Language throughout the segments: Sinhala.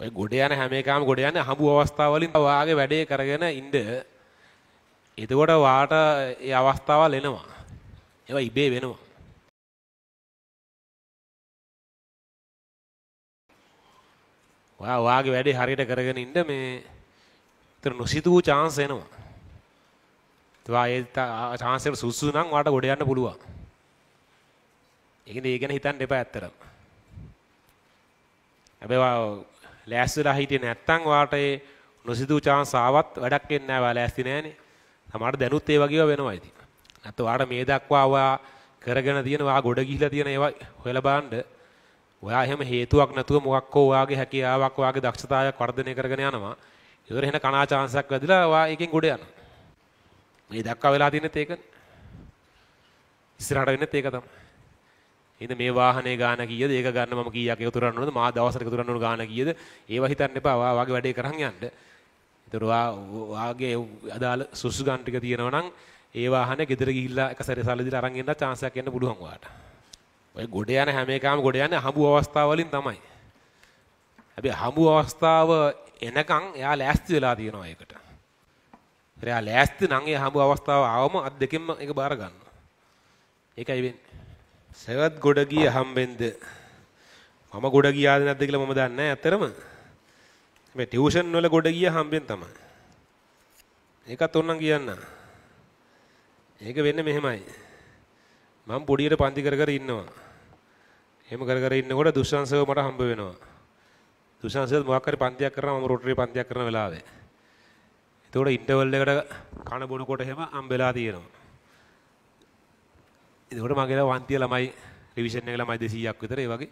ඔය ගොඩ යන හැම එකම ගොඩ යන හම්බු අවස්ථාවලින් වාගේ වැඩේ කරගෙන ඉන්න එතකොට වාට ඒ අවස්ථාවල් එනවා. ඒවා ඉබේ වෙනවා. ඔයා වාගේ වැඩේ හරියට කරගෙන ඉන්න මේ ඉතින් නොසිතූ chance එනවා. ඒවා ඒ chance එක සුසු නම් වාට ගොඩ යන්න පුළුවන්. ඒකනේ ඒ ගැන හිතන්න එපා ඇත්තටම. හැබැයි ලෑස්තිලා හිටියේ නැත්තම් වාට ඒ නොසිතූ chance ආවත් වැඩක් වෙන්නේ නැහැ. ඔයා ලෑස්ති නැහනේ. සමහරට දැනුත් ඒ වගේව වෙනවා ඉතින්. නැත්නම් වාට මේ දක්වා ඔයා කරගෙන තියෙන වා ගොඩ ගිහිලා තියෙන ඒවා හොයලා බලන්න. ඔයා එහෙම හේතුවක් නැතුව මොකක් හෝ ඔයාගේ හැකියාවක් ඔයාගේ දක්ෂතාවයක් වර්ධනය කරගෙන යනවා. ඒතර එහෙන කනා chance එකක් වැදිලා ඔයා ඒකෙන් ගොඩ යනවා. මේ දක්වා වෙලා තියෙනෙත් ඒකනේ. ඉස්සරහට වෙන්නෙත් ඒක තමයි. නේද මේ වාහනේ ගාන කීයද ඒක ගන්න මම කීයක් එකතු කරන්න ඕනද මා දවසට එකතු කරන්න ඕන ගාන කීයද ඒව හිතන්න එපා ඔයා වාගේ වැඩේ කරන් යන්න. ඒතර වාගේ අදාළ සුසු ගන්න ටික තියෙනවා නම් ඒ වාහනේ ගෙදර ගිහිල්ලා එක සැරේ සල්ලි දීලා අරන් එන්න chance එකක් එන්න පුළුවන් ඔයාට. ඔය ගොඩ යන හැම එකම ගොඩ යන්නේ හඹු අවස්ථාවලින් තමයි. හැබැයි හඹු අවස්ථාව එනකන් එයා ලෑස්ති වෙලා තියෙනවා ඒකට. එයා ලෑස්ති නම් ඒ හඹු අවස්ථාව ආවම අත් දෙකෙන්ම ඒක බාර ගන්නවා. ඒකයි වෙන්නේ. සෙවත් ගොඩ ගිය හම්බෙන්ද මම ගොඩ ගියාද නැද්ද කියලා මම දන්නේ නැහැ අතරම මේ ටියුෂන් වල ගොඩ ගිය හම්බෙන් තමයි ඒකත් ඕනනම් කියන්න ඒක වෙන්නේ මෙහෙමයි මම පොඩියට පන්ති කර කර ඉන්නවා එහෙම කර කර ඉන්නකොට දුස්සංශව මට හම්බ වෙනවා දුස්සංශයත් මොකක් හරි පන්තියක් කරනවා මම රොටරි පන්තියක් කරන වෙලාවේ එතකොට ඉන්ටර්වල් එකට කන බොනකොට එහෙම හම්බ වෙලා තියෙනවා එතකොට මගේ වන්තිය ළමයි රිවිෂන් එක ළමයි 200ක් විතර ඒ වගේ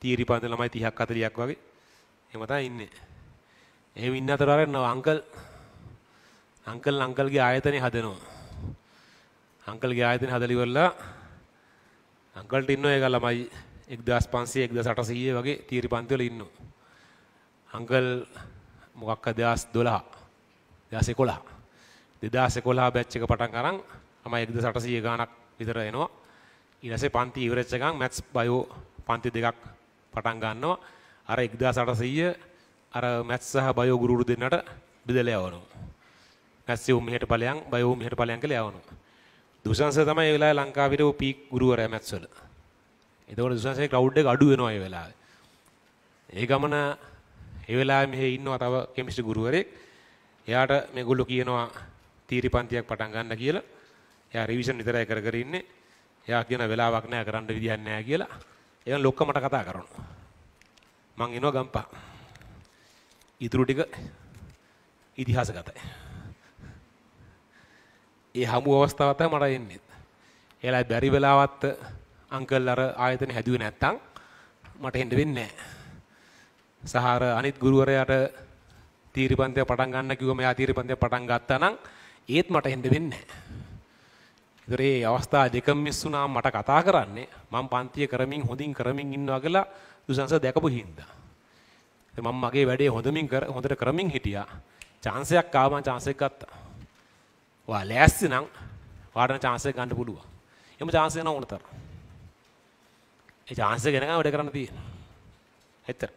තියරි පන්ති ළමයි 30ක් 40ක් වගේ එහෙම තමයි ඉන්නේ. එහෙම ඉන්න අතර අර අංකල් අංකල් අංකල්ගේ ආයතනය හදනවා. අංකල්ගේ ආයතනය හදලා ඉවරලා අංකල්ට ඉන්න එක ළමයි 1500 1800 වගේ තියරි පන්ති වල ඉන්නවා. අංකල් මොකක්ද 2012 2011 2011 බැච් එක පටන් අරන් ළමයි 1800 ගාණක් විතර එනවා. ඊටසේ පන්ති ඉවරෙච්ච ගමන් මැත්ස් බයෝ පන්ති දෙකක් පටන් ගන්නවා. අර 1800 අර මැත්ස් සහ බයෝ ගුරුවරු දෙන්නට බෙදලා යවනවා. මැත්ස් උම් මෙහෙට ඵලයන් බයෝ මෙහෙට ඵලයන් කියලා යවනවා. දුසංශ තමයි ඒ වෙලාවේ ලංකාවේ ඉරෝ පීක් ගුරුවරයා මැත්ස් වල. එතකොට දුසංශේ ක්‍රවුඩ් එක අඩු වෙනවා ඒ වෙලාවේ. ඒ ගමන ඒ වෙලාවේ මෙහි ඉන්නවා තව කෙමිස්ට්‍රි ගුරුවරයෙක්. එයාට මේගොල්ලෝ කියනවා තීරි පන්තියක් පටන් ගන්න කියලා. එයා රිවිෂන් විතරයි කර කර ඉන්නේ. එයා කියන වෙලාවක් නැහැ කරන්න විදියක් නැහැ කියලා. එයන් ලොක්ක මට කතා කරනවා. මං එනවා ගම්පා. ඉතුරු ටික ඉතිහාසගතයි. ඒ හමු අවස්ථාව තමයි මට එන්නේ. එලා බැරි වෙලාවත් අංකල් අර ආයතන හැදුවේ නැත්තම් මට හෙන්න වෙන්නේ නැහැ. සහාර අනිත් ගුරුවරයාට තීරිපන්තිය පටන් ගන්න කිව්ව මෙයා තීරිපන්තිය පටන් ගත්තා නම් ඒත් මට හෙන්න වෙන්නේ නැහැ. ඒතර ඒ අවස්ථා දෙකම මිස් වුණා මට කතා කරන්නේ මම පන්තිය කරමින් හොඳින් කරමින් ඉන්නවා කියලා දුසංශ දැකපු හින්දා. ඉතින් මම මගේ වැඩේ හොඳමින් කර හොඳට කරමින් හිටියා. chance එකක් ආවා මම chance එක ගත්තා. ඔයා ලෑස්ති නම් වාඩන chance එක ගන්න පුළුවන්. එම chance එක නෝනතර. ඒ chance එක ගෙන ගන්න වැඩ කරන්න තියෙනවා. ඇත්තට.